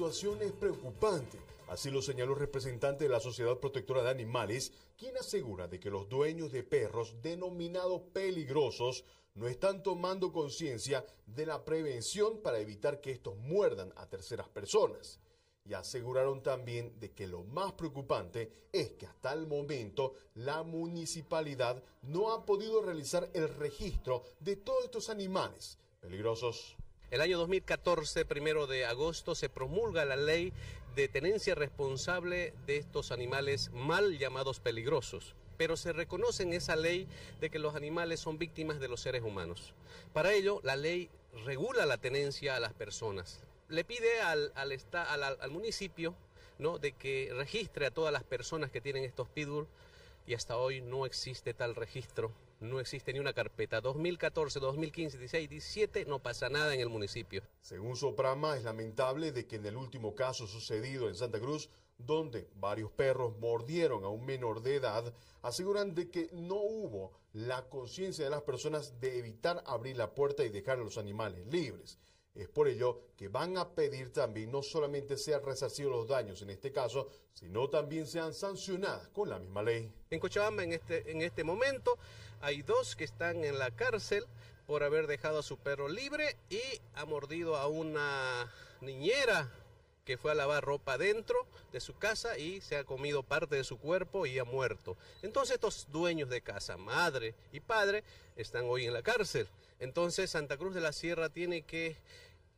situación es preocupante, así lo señaló el representante de la Sociedad Protectora de Animales, quien asegura de que los dueños de perros denominados peligrosos no están tomando conciencia de la prevención para evitar que estos muerdan a terceras personas. Y aseguraron también de que lo más preocupante es que hasta el momento la municipalidad no ha podido realizar el registro de todos estos animales peligrosos. El año 2014, primero de agosto, se promulga la ley de tenencia responsable de estos animales mal llamados peligrosos pero se reconoce en esa ley de que los animales son víctimas de los seres humanos. Para ello, la ley regula la tenencia a las personas. Le pide al, municipio ¿no? de que registre a todas las personas que tienen estos PIDUR y hasta hoy no existe tal registro, no existe ni una carpeta. 2014, 2015, 16, 17 no pasa nada en el municipio. Según Soprama, es lamentable de que en el último caso sucedido en Santa Cruz, donde varios perros mordieron a un menor de edad, aseguran de que no hubo la conciencia de las personas de evitar abrir la puerta y dejar a los animales libres. Es por ello que van a pedir también no solamente sean resarcidos los daños en este caso, sino también sean sancionadas con la misma ley. En Cochabamba en este, en este momento hay dos que están en la cárcel por haber dejado a su perro libre y ha mordido a una niñera que fue a lavar ropa dentro de su casa y se ha comido parte de su cuerpo y ha muerto. Entonces estos dueños de casa, madre y padre, están hoy en la cárcel. Entonces Santa Cruz de la Sierra tiene que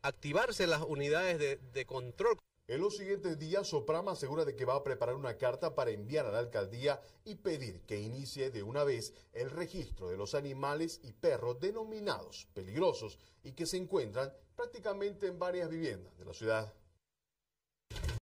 activarse las unidades de, control. En los siguientes días, Soprama asegura de que va a preparar una carta para enviar a la alcaldía y pedir que inicie de una vez el registro de los animales y perros denominados peligrosos y que se encuentran prácticamente en varias viviendas de la ciudad.